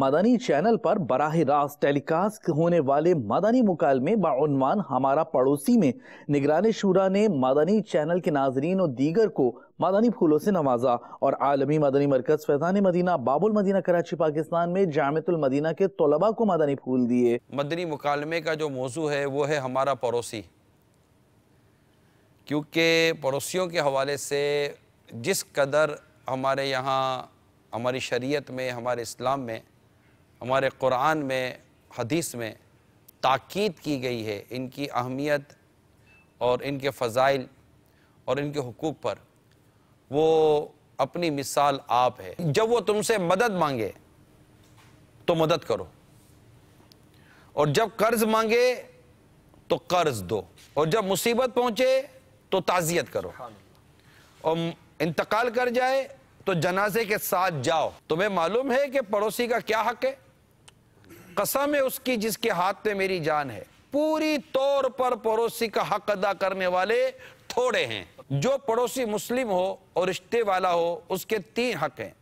Madani channel पर बराह रास्त telecast होने वाले मदनी मुकालमे बानवान हमारा पड़ोसी में निगरान शूरा ने मदनी चैनल के नाजरीन और दीगर को मदनी फूलों से नवाजा और आलमी मदनी मरकज़ फैजान मदीना बाबुल मदीना कराची पाकिस्तान में जामतुल मदीना के तलबा को मदनी फूल दिए मदनी मुकालमे का जो मौजू है वो है हमारा पड़ोसी क्योंकि पड़ोसियों के हवाले से जिस कदर हमारे यहाँ हमारी शरीयत में हमारे इस्लाम में हमारे कुरान में हदीस में ताक़द की गई है इनकी अहमियत और इनके फ़ज़ाइल और इनके हकूक़ पर वो अपनी मिसाल आप है जब वो तुमसे मदद मांगे तो मदद करो और जब कर्ज मांगे तो कर्ज दो और जब मुसीबत पहुंचे तो ताज़ियत करो और इंतकाल कर जाए तो जनाजे के साथ जाओ तुम्हें मालूम है कि पड़ोसी का क्या हक है कसम है उसकी जिसके हाथ में मेरी जान है पूरी तौर पर पड़ोसी का हक अदा करने वाले थोड़े हैं जो पड़ोसी मुस्लिम हो और रिश्ते वाला हो उसके तीन हक हैं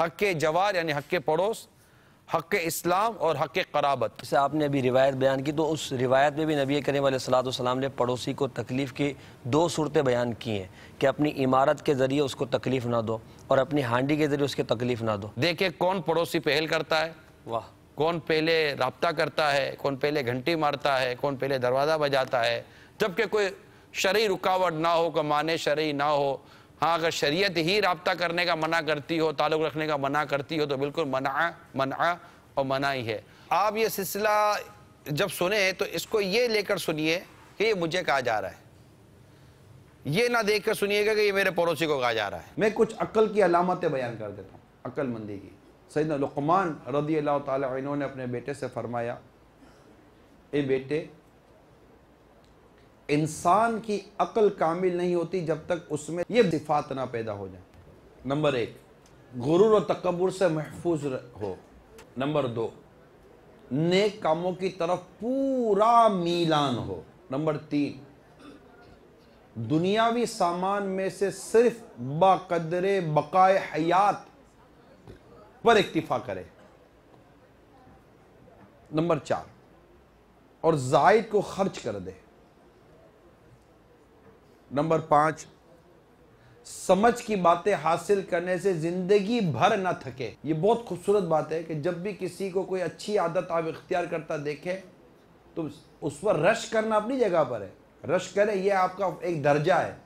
हक जवार यानी हक पड़ोस हक इस्लाम और हक कराबत जैसे आपने अभी रिवायत बयान की तो उस रिवायत में भी नबी करीम सलाम ने पड़ोसी को तकलीफ़ की दो सूरतें बयान की हैं कि अपनी इमारत के ज़रिए उसको तकलीफ़ ना दो और अपनी हांडी के ज़रिए उसके तकलीफ़ ना दो देखिए कौन पड़ोसी पहल करता है वाह कौन पहले रबता करता है कौन पहले घंटी मारता है कौन पहले दरवाज़ा बजाता है जबकि कोई शरी रुकावट ना हो को माने शरी ना हो हाँ अगर शरीयत ही रबता करने का मना करती हो ताल्लुक़ रखने का मना करती हो तो बिल्कुल मना मना और मना ही है आप ये सिलसिला जब सुने तो इसको ये लेकर सुनिए कि ये मुझे कहा जा रहा है ये ना देख कर सुनिएगा कि ये मेरे पड़ोसी को कहा जा रहा है मैं कुछ अक्ल की अलामतें बयान कर देता हूँ अक्लमंदी की सैदा लकमान रदी अल्लाह तु ने अपने बेटे से फरमाया ए बेटे इंसान की अकल कामिल नहीं होती जब तक उसमें यह दिफात ना पैदा हो जाए नंबर एक गुरूर और तकबर से महफूज हो नंबर दो नेक कामों की तरफ पूरा मीलान हो नंबर तीन दुनियावी सामान में से सिर्फ बाकदरे बकाए हयात पर इक्तफा करे नंबर चार और जायद को खर्च कर दे नंबर पांच समझ की बातें हासिल करने से ज़िंदगी भर ना थके ये बहुत खूबसूरत बात है कि जब भी किसी को कोई अच्छी आदत आप इख्तियार करता देखे तो उस पर रश करना अपनी जगह पर है रश करें यह आपका एक दर्जा है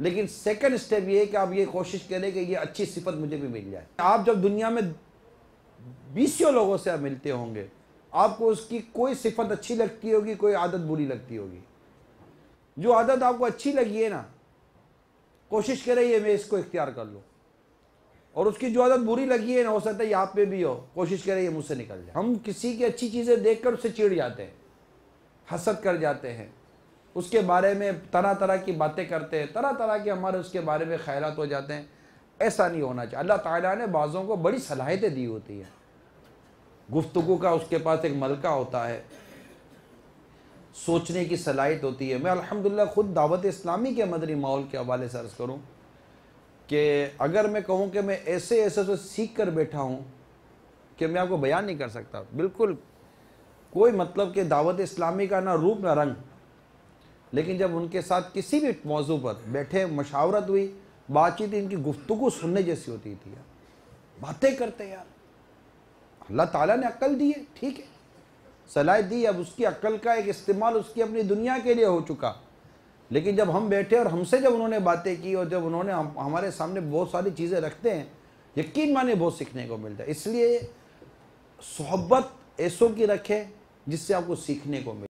लेकिन सेकंड स्टेप ये है कि आप ये कोशिश करें कि ये अच्छी सिफत मुझे भी मिल जाए आप जब दुनिया में बीसों लोगों से आप मिलते होंगे आपको उसकी कोई सिफत अच्छी लगती होगी कोई आदत बुरी लगती होगी जो आदत आपको अच्छी लगी है ना कोशिश करें ये मैं इसको इख्तियार कर लूँ और उसकी जो आदत बुरी लगी है ना हो सकता है यहाँ पे भी हो कोशिश करें ये मुझसे निकल जाए हम किसी की अच्छी चीज़ें देखकर उससे चिढ़ जाते हैं हसद कर जाते हैं उसके बारे में तरह तरह की बातें करते हैं तरह तरह के हमारे उसके बारे में ख्याल हो जाते हैं ऐसा नहीं होना चाहिए अल्लाह ताला ने बाज़ों को बड़ी सलाहियतें दी होती हैं गुफ्तु का उसके पास एक मलका होता है सोचने की सलाहित होती है मैं अल्हम्दुलिल्लाह ख़ुद दावत इस्लामी के मदरी माहौल के हवाले से अर्ज़ करूँ कि अगर मैं कहूँ कि मैं ऐसे ऐसे से सीख कर बैठा हूँ कि मैं आपको बयान नहीं कर सकता बिल्कुल कोई मतलब कि दावत इस्लामी का ना रूप ना रंग लेकिन जब उनके साथ किसी भी मौजू पर बैठे मशावरत हुई बातचीत इनकी गुफ्तु सुनने जैसी होती थी यार बातें करते यार अल्लाह ताला ने अकल दी है ठीक है सलाह दी अब उसकी अक्ल का एक इस्तेमाल उसकी अपनी दुनिया के लिए हो चुका लेकिन जब हम बैठे और हमसे जब उन्होंने बातें की और जब उन्होंने हम हमारे सामने बहुत सारी चीज़ें रखते हैं यकीन माने बहुत सीखने को मिलता है इसलिए सोहबत ऐसों की रखें जिससे आपको सीखने को मिले